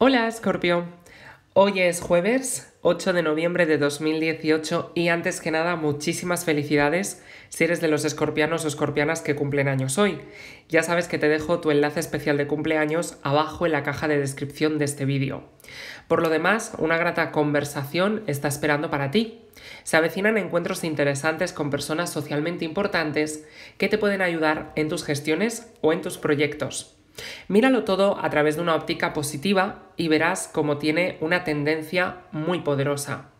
Hola Scorpio, hoy es jueves 8 de noviembre de 2018 y antes que nada muchísimas felicidades si eres de los escorpianos o escorpianas que cumplen años hoy. Ya sabes que te dejo tu enlace especial de cumpleaños abajo en la caja de descripción de este vídeo. Por lo demás, una grata conversación está esperando para ti. Se avecinan encuentros interesantes con personas socialmente importantes que te pueden ayudar en tus gestiones o en tus proyectos. Míralo todo a través de una óptica positiva y verás cómo tiene una tendencia muy poderosa.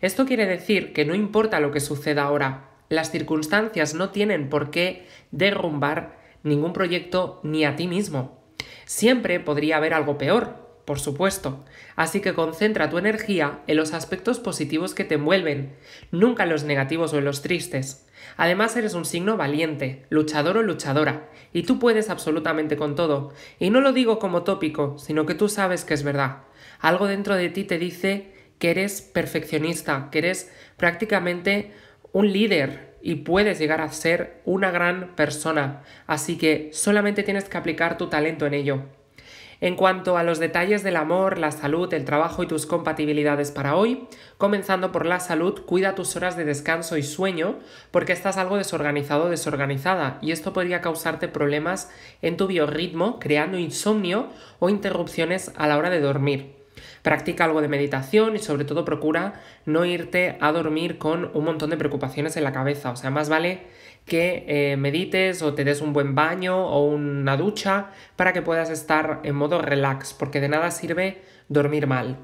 Esto quiere decir que no importa lo que suceda ahora, las circunstancias no tienen por qué derrumbar ningún proyecto ni a ti mismo. Siempre podría haber algo peor, por supuesto, así que concentra tu energía en los aspectos positivos que te envuelven, nunca en los negativos o en los tristes. Además eres un signo valiente, luchador o luchadora, y tú puedes absolutamente con todo. Y no lo digo como tópico, sino que tú sabes que es verdad. Algo dentro de ti te dice que eres perfeccionista, que eres prácticamente un líder y puedes llegar a ser una gran persona. Así que solamente tienes que aplicar tu talento en ello en cuanto a los detalles del amor, la salud, el trabajo y tus compatibilidades para hoy, comenzando por la salud, cuida tus horas de descanso y sueño porque estás algo desorganizado o desorganizada y esto podría causarte problemas en tu biorritmo, creando insomnio o interrupciones a la hora de dormir. Practica algo de meditación y sobre todo procura no irte a dormir con un montón de preocupaciones en la cabeza. O sea, más vale que eh, medites o te des un buen baño o una ducha para que puedas estar en modo relax, porque de nada sirve dormir mal.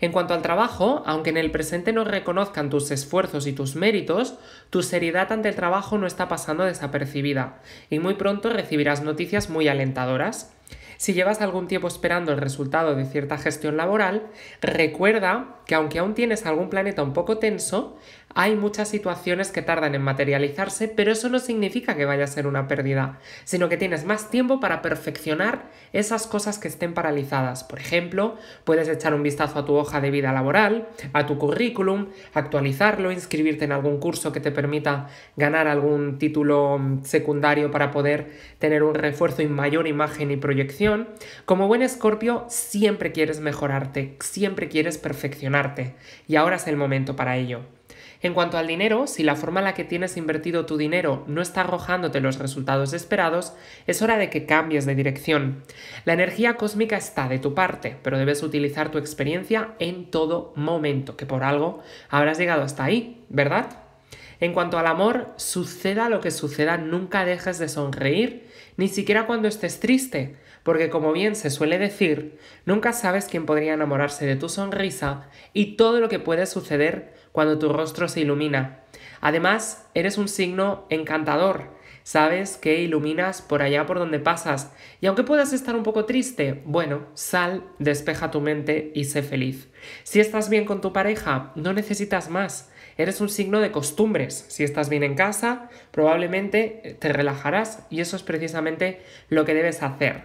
En cuanto al trabajo, aunque en el presente no reconozcan tus esfuerzos y tus méritos, tu seriedad ante el trabajo no está pasando desapercibida y muy pronto recibirás noticias muy alentadoras. Si llevas algún tiempo esperando el resultado de cierta gestión laboral, recuerda que aunque aún tienes algún planeta un poco tenso, hay muchas situaciones que tardan en materializarse, pero eso no significa que vaya a ser una pérdida, sino que tienes más tiempo para perfeccionar esas cosas que estén paralizadas. Por ejemplo, puedes echar un vistazo a tu hoja de vida laboral, a tu currículum, actualizarlo, inscribirte en algún curso que te permita ganar algún título mm, secundario para poder tener un refuerzo y mayor imagen y proyección. Como buen escorpio, siempre quieres mejorarte, siempre quieres perfeccionarte, y ahora es el momento para ello. En cuanto al dinero, si la forma en la que tienes invertido tu dinero no está arrojándote los resultados esperados, es hora de que cambies de dirección. La energía cósmica está de tu parte, pero debes utilizar tu experiencia en todo momento, que por algo habrás llegado hasta ahí, ¿verdad? En cuanto al amor, suceda lo que suceda, nunca dejes de sonreír, ni siquiera cuando estés triste porque como bien se suele decir, nunca sabes quién podría enamorarse de tu sonrisa y todo lo que puede suceder cuando tu rostro se ilumina. Además, eres un signo encantador, sabes que iluminas por allá por donde pasas, y aunque puedas estar un poco triste, bueno, sal, despeja tu mente y sé feliz. Si estás bien con tu pareja, no necesitas más. Eres un signo de costumbres. Si estás bien en casa, probablemente te relajarás y eso es precisamente lo que debes hacer.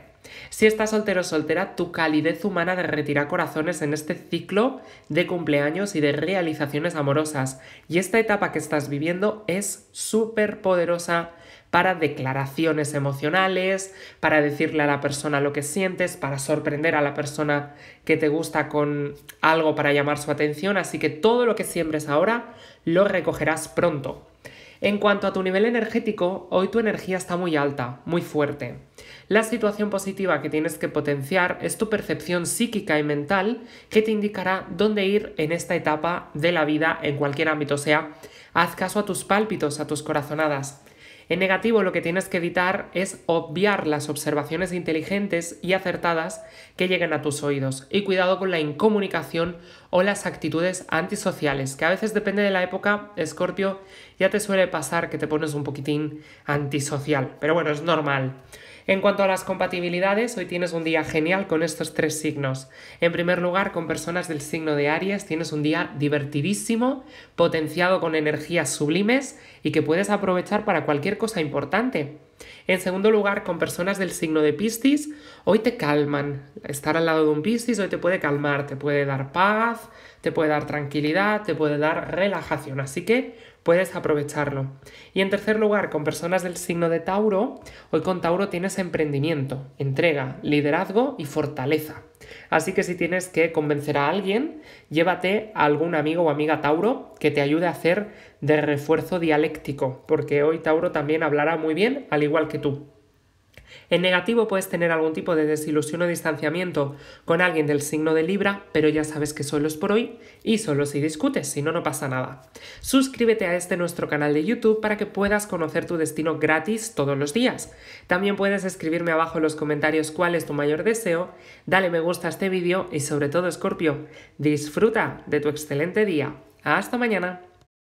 Si estás soltero o soltera, tu calidez humana derretirá corazones en este ciclo de cumpleaños y de realizaciones amorosas. Y esta etapa que estás viviendo es súper poderosa para declaraciones emocionales, para decirle a la persona lo que sientes, para sorprender a la persona que te gusta con algo para llamar su atención. Así que todo lo que siembres ahora lo recogerás pronto. En cuanto a tu nivel energético, hoy tu energía está muy alta, muy fuerte. La situación positiva que tienes que potenciar es tu percepción psíquica y mental que te indicará dónde ir en esta etapa de la vida en cualquier ámbito sea. Haz caso a tus pálpitos, a tus corazonadas. En negativo lo que tienes que evitar es obviar las observaciones inteligentes y acertadas que lleguen a tus oídos. Y cuidado con la incomunicación o las actitudes antisociales, que a veces depende de la época, Scorpio, ya te suele pasar que te pones un poquitín antisocial. Pero bueno, es normal. En cuanto a las compatibilidades, hoy tienes un día genial con estos tres signos. En primer lugar, con personas del signo de Aries, tienes un día divertidísimo, potenciado con energías sublimes y que puedes aprovechar para cualquier cosa importante. En segundo lugar, con personas del signo de Piscis, hoy te calman. Estar al lado de un Piscis hoy te puede calmar, te puede dar paz, te puede dar tranquilidad, te puede dar relajación. Así que puedes aprovecharlo. Y en tercer lugar, con personas del signo de Tauro, hoy con Tauro tienes emprendimiento, entrega, liderazgo y fortaleza. Así que si tienes que convencer a alguien, llévate a algún amigo o amiga Tauro que te ayude a hacer de refuerzo dialéctico, porque hoy Tauro también hablará muy bien, al igual que tú. En negativo puedes tener algún tipo de desilusión o distanciamiento con alguien del signo de Libra, pero ya sabes que solo es por hoy y solo si discutes, si no, no pasa nada. Suscríbete a este nuestro canal de YouTube para que puedas conocer tu destino gratis todos los días. También puedes escribirme abajo en los comentarios cuál es tu mayor deseo, dale me gusta a este vídeo y sobre todo, Scorpio, disfruta de tu excelente día. Hasta mañana.